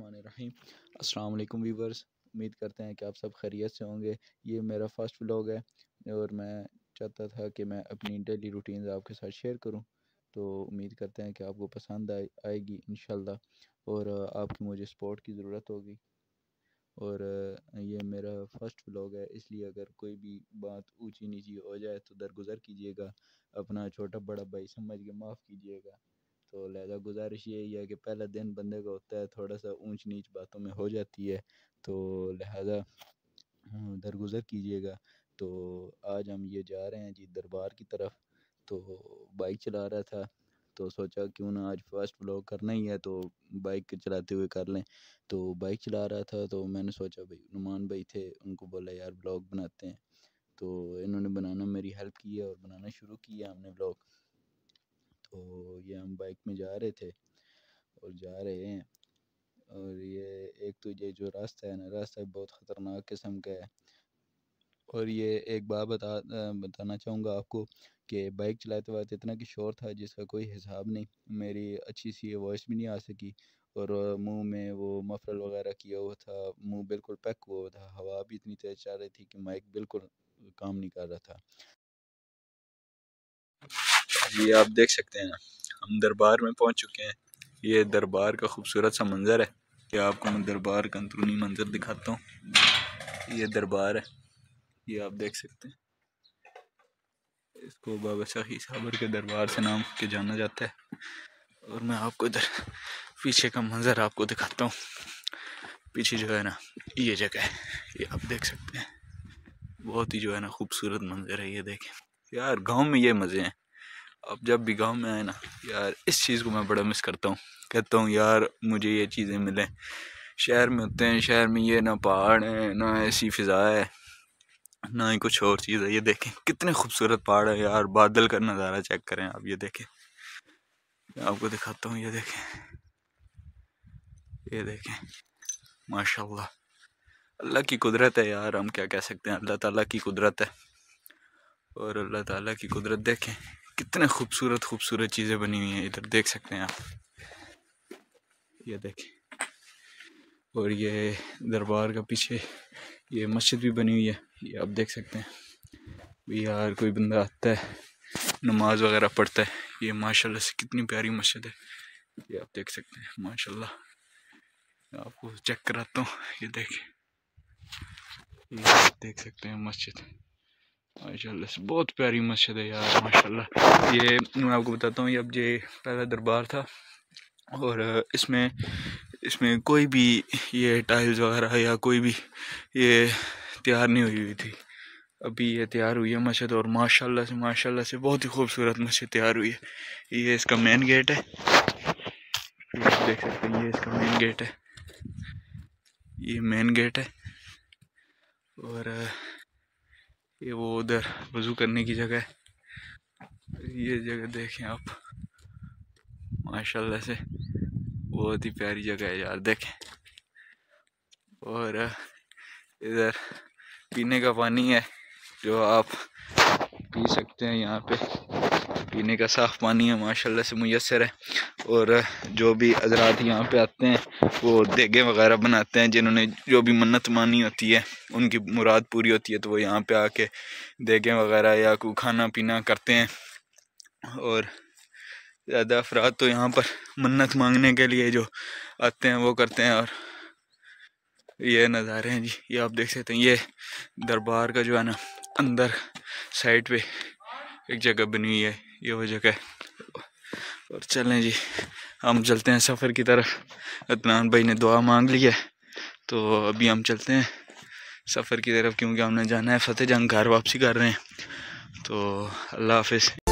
रहीम अस्सलाम वालेकुम वीवर्स उम्मीद करते हैं कि आप सब खैरियत से होंगे ये मेरा फर्स्ट व्लॉग है और मैं चाहता था कि मैं अपनी डेली रूटीन आपके साथ शेयर करूं तो उम्मीद करते हैं कि आपको पसंद आए आएगी इन और आपकी मुझे सपोर्ट की ज़रूरत होगी और ये मेरा फर्स्ट व्लॉग है इसलिए अगर कोई भी बात ऊँची नीची हो जाए तो दरगुजर कीजिएगा अपना छोटा बड़ा भाई समझ के माफ़ कीजिएगा तो लहजा गुजारिश यही है कि पहला दिन बंदे का होता है थोड़ा सा ऊंच नीच बातों में हो जाती है तो लहजा हाँ, दरगुजर कीजिएगा तो आज हम ये जा रहे हैं जी दरबार की तरफ तो बाइक चला रहा था तो सोचा क्यों ना आज फर्स्ट ब्लॉग करना ही है तो बाइक चलाते हुए कर लें तो बाइक चला रहा था तो मैंने सोचा भाई नुमान भाई थे उनको बोला यार ब्लॉग बनाते हैं तो इन्होंने बनाना मेरी हेल्प की है और बनाना शुरू किया हमने ब्लॉग तो ये हम बाइक में जा रहे थे और जा रहे हैं और ये एक तो ये जो रास्ता है ना रास्ता बहुत ख़तरनाक किस्म का है और ये एक बात बता बताना चाहूँगा आपको कि बाइक चलाते वक्त इतना कि शोर था जिसका कोई हिसाब नहीं मेरी अच्छी सी वॉइस भी नहीं आ सकी और मुंह में वो मफरल वगैरह किया हुआ था मुंह बिल्कुल पैक हुआ था हवा भी इतनी तेज़ चल रही थी कि माइक बिल्कुल काम नहीं कर रहा था ये आप देख सकते हैं हम दरबार में पहुंच चुके हैं ये दरबार का खूबसूरत सा मंज़र है ये आपको मैं दरबार का अंदरूनी मंज़र दिखाता हूँ ये दरबार है ये आप देख सकते हैं इसको बाबा शाही साबर के दरबार से नाम के जाना जाता है और मैं आपको इधर पीछे का मंज़र आपको दिखाता हूँ पीछे जो है ना ये जगह है ये आप देख सकते हैं बहुत ही जो है ना खूबसूरत मंज़र है ये देखें यार गांव में ये मज़े हैं अब जब भी गाँव में आए ना यार इस चीज़ को मैं बड़ा मिस करता हूँ कहता हूँ यार मुझे ये चीज़ें मिलें शहर में होते हैं शहर में ये ना पहाड़ है ना ऐसी फ़िज़ा है ना ही कुछ और चीज़ है ये देखें कितने खूबसूरत पहाड़ है यार बादल का नज़ारा चेक करें आप ये देखें मैं आपको दिखाता हूँ ये देखें ये देखें माशाल्लाह अल्लाह की कुदरत है यार हम क्या कह सकते हैं अल्लाह ताला की कुदरत है और अल्लाह ताला की कुदरत देखें कितने खूबसूरत खूबसूरत चीज़ें बनी हुई हैं इधर देख सकते हैं आप ये देखें और ये दरबार का पीछे ये मस्जिद भी बनी हुई है ये आप देख सकते हैं यार कोई बंदा आता है नमाज वगैरह पढ़ता है ये माशाल्लाह से कितनी प्यारी मस्जिद है ये आप देख सकते हैं माशाल्लाह आपको चेक कराता हूँ ये देखें ये देख सकते हैं मस्जिद माशाल्लाह से बहुत प्यारी मस्जिद है यार माशाल्लाह ये मैं आपको बताता हूँ ये अब ये पहला दरबार था और इसमें इसमें कोई भी ये टाइल्स वगैरह या कोई भी ये तैयार नहीं हुई हुई थी अभी ये तैयार हुई है मस्जिद और माशाल्लाह से माशाल्लाह से बहुत ही खूबसूरत मस्जिद तैयार हुई है ये इसका मेन गेट है देख सकते हैं ये इसका मेन गेट है ये मेन गेट है और ये वो उधर वजू करने की जगह है ये जगह देखें आप माशाल्लाह से बहुत ही प्यारी जगह है यार देखें और इधर पीने का पानी है जो आप पी सकते हैं यहाँ पे पीने का साफ़ पानी है माशाल्लाह से मैसर है और जो भी हजरात यहाँ पे आते हैं वो देगे वगैरह बनाते हैं जिन्होंने जो भी मन्नत मानी होती है उनकी मुराद पूरी होती है तो वो यहाँ पे आके देगे वगैरह या को खाना पीना करते हैं और ज़्यादा अफराद तो यहाँ पर मन्नत मांगने के लिए जो आते हैं वो करते हैं और ये नज़ारे हैं जी ये आप देख सकते हैं ये दरबार का जो है ना अंदर साइड पे एक जगह बनी हुई है ये वो जगह और चलें जी हम चलते हैं सफ़र की तरफ अदनान भाई ने दुआ मांग ली है तो अभी हम चलते हैं सफ़र की तरफ क्योंकि हमने जाना है फतेह जंग घर वापसी कर रहे हैं तो अल्लाह हाफि